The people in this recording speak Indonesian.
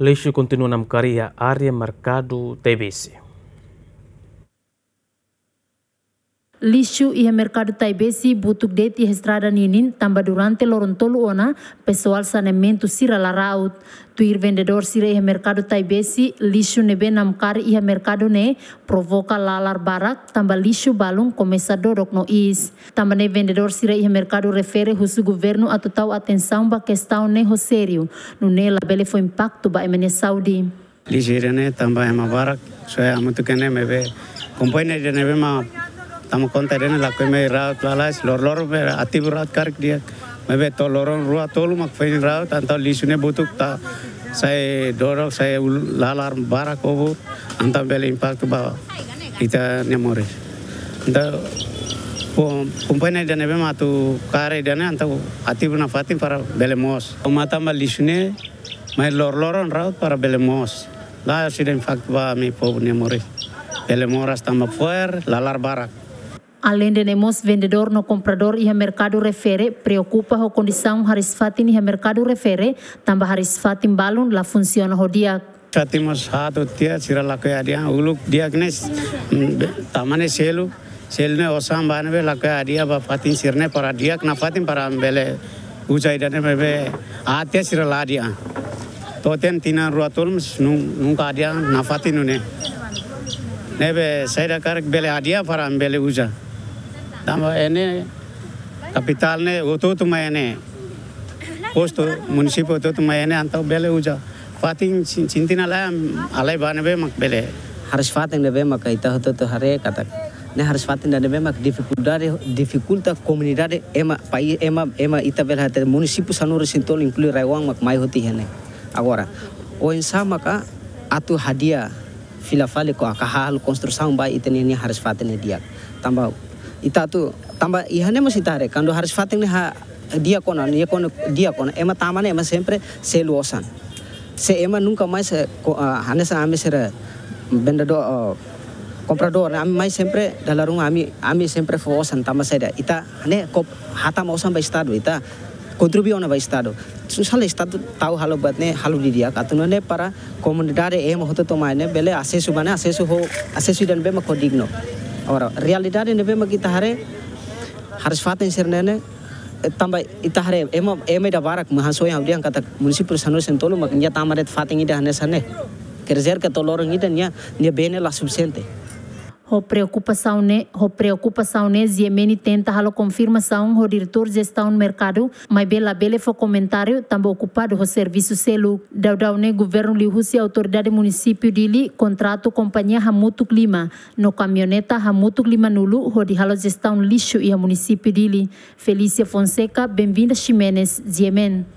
Leixo continua na Mucaria, área marcado TBC. ia merkado tai besi butuk deti estrada ninin tamba durante lorontolo ona pesoal saneamento sira tu tuir vendedor sira e mercado lishu ne nebe namkar iha merkado ne provoka lalar barak tamba lishu balung komesa dorok no is tamba ne vendedor sira iha merkado refere husu governo atu tau atenção ba kestau ne ho sério no ne labele fo impacto ba emene saudi lixo ne tamba ema barak so amatu kene mebe kompanhia de tamu konter ini laku ini rawat lalas lor lor berarti berat karik dia mebe to lorong ruah tolu mak fein rawat antau lisune butuk ta saya dorok saya lalar barak obu antau beli impak tu bawa kita nyamori anta pun pun apa dana tu kare antau hati puna fatin para beli mos mata mbal lisune mai lor lorong rawat para beli mos lah sudah impak tu bawa mi pobu nyamori Elemoras tambah fuer, lalar barak. Além de nemos vendedor no comprador ia mercado refere, preocupa ho condição haris fatin ia mercado refere, tamba haris fatin balun la funciona o hodia. Fatimos hat utia sira lakaya dia uluk dia knes tamane selu selne osam banebe banve lakaya dia va fatin sirne para dia na fatin para bele ujai dane bebe atia sira la dia. Toten tina ruatul nunca dia na fatinune. Nebe saira karak bele adia para bele uja. tambah ini kapitalnya itu tuh ene pos tuh munisipo itu tuh ene antau bela uja fatin cintina lam alai bane be mak bela harus fatin debe mak itu tuh tuh hari kata ne nah, harus fatin dan debe mak dificultade dificulta komunidade ema pai ema ema ita bela hati munisipu sanur sintol include raywang mak mai hoti hene agora o sama maka atu hadiah filafale ko akahal konstruksi bai iteni harus fatin dia tambah itatu tamba ihane mo sitare kando harus fateng ne ha dia kona dia kona dia kona ema tamane ema sempre se luosan se ema nunca mais ah, hane sa ame sera do ah, comprador ame mai sempre rumah ame ame sempre fosan tamba seda ita hane kop hata mausan ba stado ita contribuiu stado estado susal estado tau halo ne halo dia. ne para comunidade ema hoto ne bele asesu bana asesu ho asesu dan be makodigno Ora realidade ini ma kita hare harus fatin nene tambah itahre ema ema da barak soya hau diang kata munisipal sanu makin ya tamaret fatin ida hane sane kerzer ke tolorong ida nia nia bene la subsente o preocupação ne ho preocupação ne ziemeni tenta halo confirmação ho diretor gestão mercado mai bela bele fo comentário também ocupado ho serviço selo Da da ne governo li husi autoridade município dili contrato companhia hamutu clima no caminhoneta hamutu clima nulu ho di halo gestão lixo e a município dili Felícia Fonseca bem-vinda Ximenes Ziemen